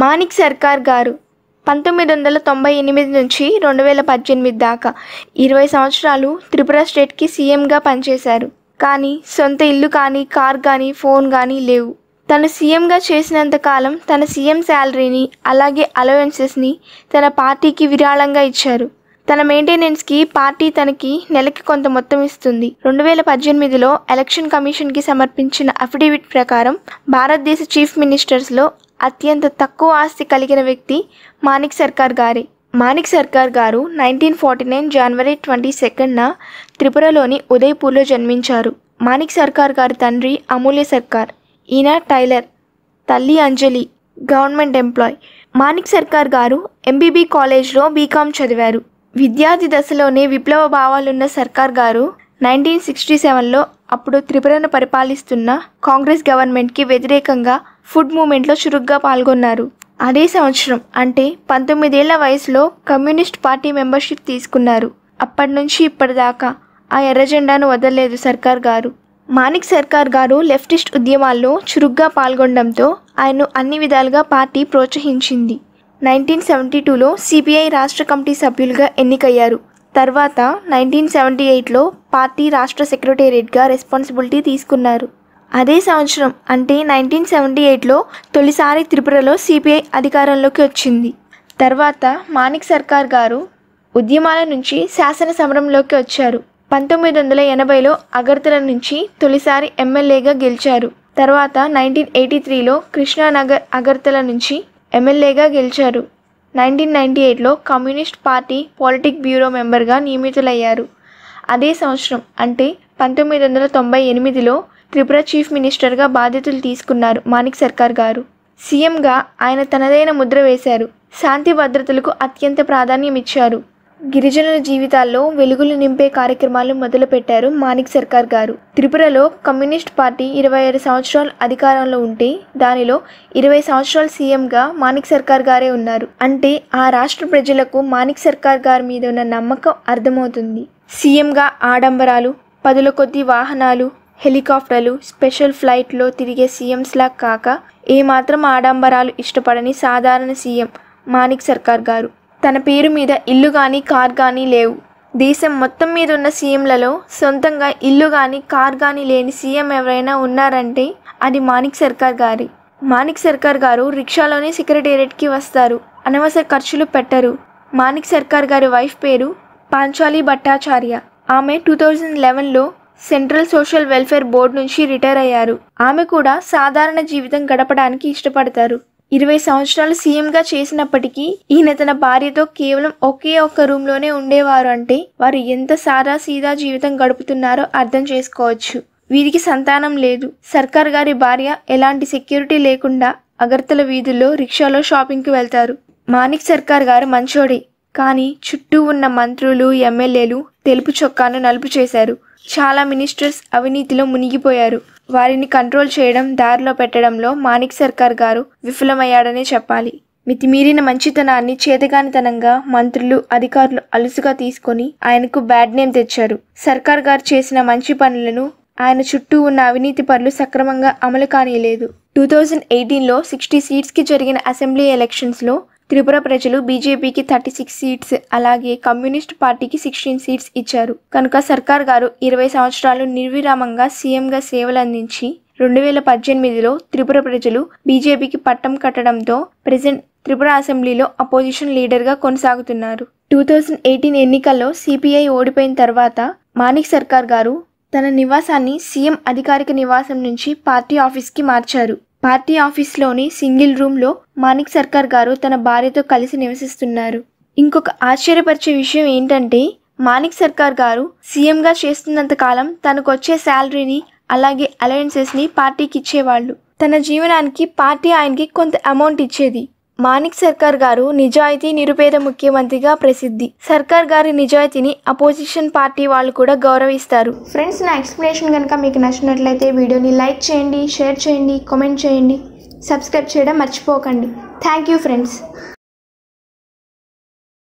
మాణిక్ సర్కార్ గారు పంతొమ్మిది వందల తొంభై ఎనిమిది నుంచి రెండు వేల పద్దెనిమిది దాకా ఇరవై సంవత్సరాలు త్రిపుర స్టేట్కి సీఎంగా పనిచేశారు కానీ సొంత ఇల్లు కానీ కార్ కానీ ఫోన్ కానీ లేవు తను సీఎంగా చేసినంత కాలం తన సీఎం శాలరీని అలాగే అలవెన్సెస్ని తన పార్టీకి విరాళంగా ఇచ్చారు తన మెయింటెనెన్స్కి పార్టీ తనకి నెలకి కొంత మొత్తం ఇస్తుంది రెండు వేల పద్దెనిమిదిలో ఎలక్షన్ కమిషన్కి సమర్పించిన అఫిడేవిట్ ప్రకారం భారతదేశ చీఫ్ మినిస్టర్స్లో అత్యంత తక్కువ ఆస్తి కలిగిన వ్యక్తి మాణిక్ సర్కార్ గారే మాణిక్ సర్కార్ గారు నైన్టీన్ ఫార్టీ నైన్ జనవరి ట్వంటీ సెకండ్న త్రిపురలోని ఉదయ్పూర్లో జన్మించారు మాణిక్ సర్కార్ గారి తండ్రి అమూల్య సర్కార్ ఈయన టైలర్ తల్లి అంజలి గవర్నమెంట్ ఎంప్లాయ్ మాణిక్ సర్కార్ గారు ఎంబీబీ కాలేజ్లో బీకామ్ చదివారు విద్యార్థి దశలోనే విప్లవ భావాలున్న సర్కార్ గారు నైన్టీన్ సిక్స్టీ సెవెన్లో అప్పుడు త్రిపురను పరిపాలిస్తున్న కాంగ్రెస్ గవర్నమెంట్కి వ్యతిరేకంగా ఫుడ్ మూమెంట్లో చురుగ్గా పాల్గొన్నారు అదే సంవత్సరం అంటే పంతొమ్మిదేళ్ల వయసులో కమ్యూనిస్ట్ పార్టీ మెంబర్షిప్ తీసుకున్నారు అప్పటి నుంచి ఇప్పటిదాకా ఆ ఎర్రజెండాను వదలలేదు సర్కార్ గారు మాణిక్ సర్కార్ గారు లెఫ్టిస్ట్ ఉద్యమాల్లో చురుగ్గా పాల్గొనడంతో ఆయన్ను అన్ని విధాలుగా పార్టీ ప్రోత్సహించింది నైన్టీన్ సెవెంటీ టూలో సిపిఐ రాష్ట్ర కమిటీ సభ్యులుగా ఎన్నికయ్యారు తర్వాత నైన్టీన్ సెవెంటీ ఎయిట్లో పార్టీ రాష్ట్ర సెక్రటేరియట్గా రెస్పాన్సిబిలిటీ తీసుకున్నారు అదే సంవత్సరం అంటే నైన్టీన్ సెవెంటీ ఎయిట్లో తొలిసారి త్రిపురలో సిపిఐ అధికారంలోకి వచ్చింది తర్వాత మాణిక్ సర్కార్ గారు ఉద్యమాల నుంచి శాసన సమరంలోకి వచ్చారు పంతొమ్మిది వందల ఎనభైలో అగర్తల నుంచి తొలిసారి ఎమ్మెల్యేగా గెలిచారు తర్వాత నైన్టీన్ ఎయిటీ త్రీలో కృష్ణానగర్ అగర్తల నుంచి ఎమ్మెల్యేగా గెలిచారు నైన్టీన్ నైంటీ ఎయిట్లో కమ్యూనిస్ట్ పార్టీ పాలిటిక్ బ్యూరో మెంబర్గా నియమితులయ్యారు అదే సంవత్సరం అంటే పంతొమ్మిది వందల తొంభై ఎనిమిదిలో త్రిపుర చీఫ్ మినిస్టర్గా బాధ్యతలు తీసుకున్నారు మాణిక్ సర్కార్ గారు సీఎంగా ఆయన తనదైన ముద్ర వేశారు శాంతి భద్రతలకు అత్యంత ప్రాధాన్యం ఇచ్చారు గిరిజనుల జీవితాల్లో వెలుగులు నింపే కార్యక్రమాలు మొదలుపెట్టారు మాణిక్ సర్కార్ గారు త్రిపురలో కమ్యూనిస్ట్ పార్టీ ఇరవై ఐదు సంవత్సరాలు అధికారంలో ఉంటే దానిలో ఇరవై సంవత్సరాలు సీఎంగా మాణిక్ సర్కార్ గారే ఉన్నారు అంటే ఆ రాష్ట్ర ప్రజలకు మాణిక్ సర్కార్ గారి మీద ఉన్న నమ్మకం అర్థమవుతుంది సీఎంగా ఆడంబరాలు పదుల కొద్ది వాహనాలు హెలికాప్టర్లు స్పెషల్ ఫ్లైట్లో తిరిగే సీఎంస్లా కాక ఏమాత్రం ఆడంబరాలు ఇష్టపడని సాధారణ సీఎం మాణిక్ సర్కార్ గారు తన పేరు మీద ఇల్లు కానీ కార్ కానీ లేవు దేశం మొత్తం మీద ఉన్న సీఎంలలో సొంతంగా ఇల్లు కానీ కార్ కానీ లేని సీఎం ఎవరైనా ఉన్నారంటే అది మాణిక్ సర్కార్ గారి మాణిక్ సర్కార్ గారు రిక్షాలోనే సెక్రటేరియట్కి వస్తారు అనవసర ఖర్చులు పెట్టరు మాణిక్ సర్కార్ గారి వైఫ్ పేరు పాంచాలి భట్టాచార్య ఆమె టూ థౌజండ్ లెవెన్లో సెంట్రల్ సోషల్ వెల్ఫేర్ బోర్డు నుంచి రిటైర్ అయ్యారు ఆమె కూడా సాధారణ జీవితం గడపడానికి ఇష్టపడతారు ఇరవై సంవత్సరాలు సీఎంగా చేసినప్పటికీ ఈయన తన భార్యతో కేవలం ఒకే ఒక్క లోనే ఉండేవారు అంటే వారు ఎంత సాదా సీదా జీవితం గడుపుతున్నారో అర్థం చేసుకోవచ్చు వీరికి సంతానం లేదు సర్కార్ గారి భార్య ఎలాంటి సెక్యూరిటీ లేకుండా అగర్తల వీధుల్లో రిక్షాలో షాపింగ్కి వెళ్తారు మాణిక్ సర్కార్ గారు మంచోడే కానీ చుట్టూ ఉన్న మంత్రులు ఎమ్మెల్యేలు తెలుపు చొక్కాను నలుపు చేశారు చాలా మినిస్టర్స్ అవినీతిలో మునిగిపోయారు వారిని కంట్రోల్ చేయడం దారిలో పెట్టడంలో మాణిక్ సర్కార్ గారు విఫలమయ్యాడనే చెప్పాలి మితిమీరిన మంచితనాన్ని చేతగానితనంగా మంత్రులు అధికారులు అలుసుగా తీసుకొని ఆయనకు బ్యాడ్ నేమ్ తెచ్చారు సర్కార్ గారు చేసిన మంచి పనులను ఆయన చుట్టూ ఉన్న అవినీతి పనులు సక్రమంగా అమలు లేదు టూ థౌజండ్ ఎయిటీన్లో సిక్స్టీ సీట్స్కి జరిగిన అసెంబ్లీ ఎలక్షన్స్లో త్రిపుర ప్రజలు బీజేపీకి థర్టీ సిక్స్ సీట్స్ అలాగే కమ్యూనిస్ట్ పార్టీకి సిక్స్టీన్ సీట్స్ ఇచ్చారు కనుక సర్కార్ గారు ఇరవై సంవత్సరాలు నిర్విరామంగా సీఎంగా అందించి రెండు వేల పద్దెనిమిదిలో త్రిపుర ప్రజలు బీజేపీకి పట్టం కట్టడంతో ప్రజెంట్ త్రిపుర అసెంబ్లీలో అపోజిషన్ లీడర్గా కొనసాగుతున్నారు టూ థౌజండ్ ఎయిటీన్ ఎన్నికల్లో సిపిఐ ఓడిపోయిన తర్వాత మాణిక్ సర్కార్ గారు తన నివాసాన్ని సీఎం అధికారిక నివాసం నుంచి పార్టీ ఆఫీస్కి మార్చారు పార్టీ ఆఫీస్లోని సింగిల్ రూమ్లో మాణిక్ సర్కార్ గారు తన భార్యతో కలిసి నివసిస్తున్నారు ఇంకొక ఆశ్చర్యపరిచే విషయం ఏంటంటే మాణిక్ సర్కార్ గారు సీఎంగా చేస్తున్నంత కాలం తనకు వచ్చే శాలరీని అలాగే అలయన్సెస్ని పార్టీకి ఇచ్చేవాళ్ళు తన జీవనానికి పార్టీ ఆయనకి కొంత అమౌంట్ ఇచ్చేది మాణిక్ సర్కార్ గారు నిజాయితీ నిరుపేద ముఖ్యమంత్రిగా ప్రసిద్ధి సర్కార్ గారి నిజాయితీని అపోజిషన్ పార్టీ వాళ్ళు కూడా గౌరవిస్తారు ఫ్రెండ్స్ నా ఎక్స్ప్లెనేషన్ కనుక మీకు నచ్చినట్లయితే వీడియోని లైక్ చేయండి షేర్ చేయండి కామెంట్ చేయండి సబ్స్క్రైబ్ చేయడం మర్చిపోకండి థ్యాంక్ యూ ఫ్రెండ్స్